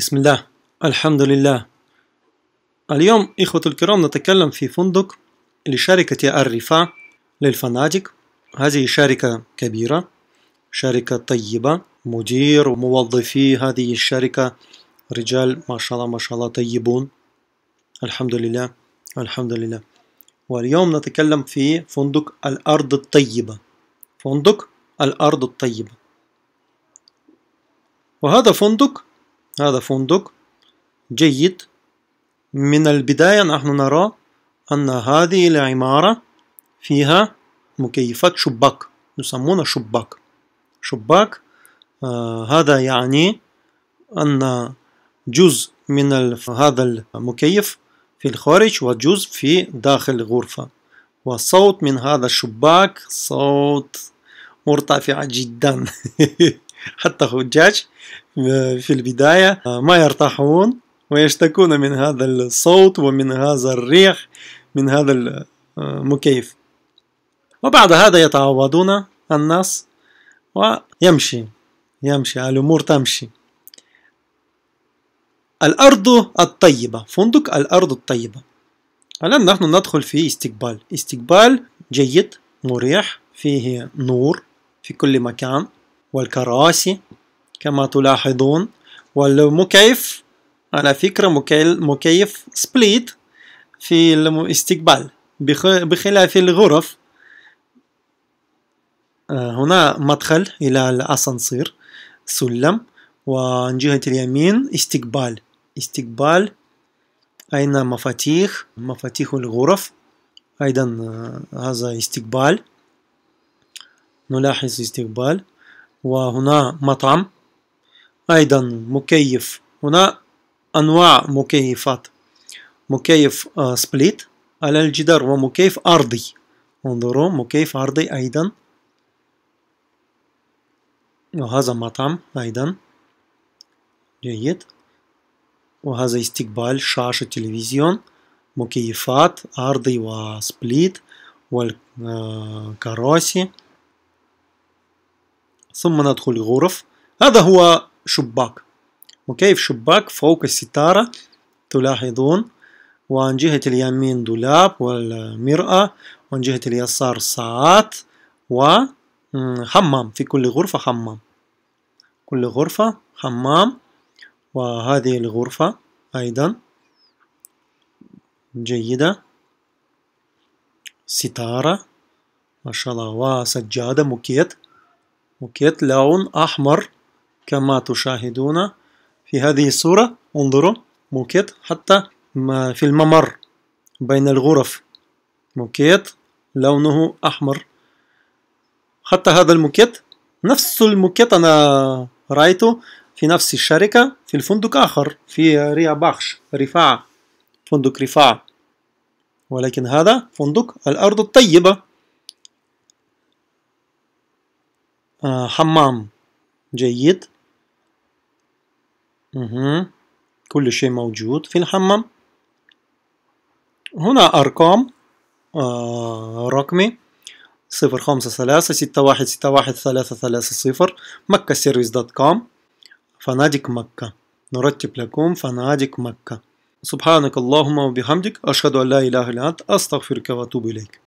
بسم الله الحمد لله اليوم إخوة الكرام نتكلم في فندق لشركة الرفاع للفنادق هذه شركة كبيرة شركة طيبة مدير وموظفي هذه الشركة رجال ما شاء الله ما شاء الله طيبون الحمد لله الحمد لله واليوم نتكلم في فندق الأرض الطيبة فندق الأرض الطيبة وهذا فندق هذا فندق جيد من البداية نحن نرى أن هذه العمارة فيها مكيفات شباك يسمونها شباك شباك آه هذا يعني أن جزء من هذا المكيف في الخارج وجزء في داخل الغرفة والصوت من هذا الشباك صوت مرتفع جدا حتى حجاج آه، في البداية آه، ما يرتاحون ويشتكون من هذا الصوت ومن هذا الريح من هذا آه، المكيف وبعد هذا يتعودون الناس ويمشي يمشي الأمور تمشي الأرض الطيبة فندق الأرض الطيبة الآن نحن ندخل في استقبال استقبال جيد مريح فيه نور في كل مكان والكراسي كما تلاحظون والمكيف على فكرة مكيف سبليت في الاستقبال بخلاف الغرف آه، هنا مدخل إلى الأسانسير سلم وعن جهة اليمين استقبال استقبال أين مفاتيح مفاتيح الغرف أيضا آه، هذا استقبال نلاحظ استقبال وهنا مطعم أيضا مكيف هنا أنواع مكيفات مكيف سبليت آه، على الجدار ومكيف أرضي انظروا مكيف أرضي أيضا وهذا مطعم أيضا جيد وهذا استقبال شاشة تلفزيون مكيفات أرضي وسبليت والكراسي آه، ثم ندخل الغرف هذا هو شباك وكيف شباك فوق الستارة تلاحظون وعن جهة اليمين دولاب والمرأة وعن جهة اليسار ساعات وحمام في كل غرفة حمام كل غرفة حمام وهذه الغرفة أيضا جيدة ستارة ما شاء الله وسجادة موكيت بوكيت لون أحمر كما تشاهدون في هذه الصورة انظروا موكيت حتى في الممر بين الغرف موكيت لونه أحمر حتى هذا الموكيت نفس الموكيت أنا رأيته في نفس الشركة في الفندق آخر في ريا باخش رفاعة فندق رفاعة ولكن هذا فندق الأرض الطيبة آه، حمام جيد مه. كل شيء موجود في الحمام هنا أرقام آه، رقمي صفر خمسة ثلاثة ستة واحد ستة واحد ثلاثة ثلاثة صفر مكة سيرفيس دوت كوم فنادق مكة نرتب لكم فنادق مكة سبحانك اللهم وبحمدك أشهد أن لا إله إلا أنت أستغفرك وأتوب إليك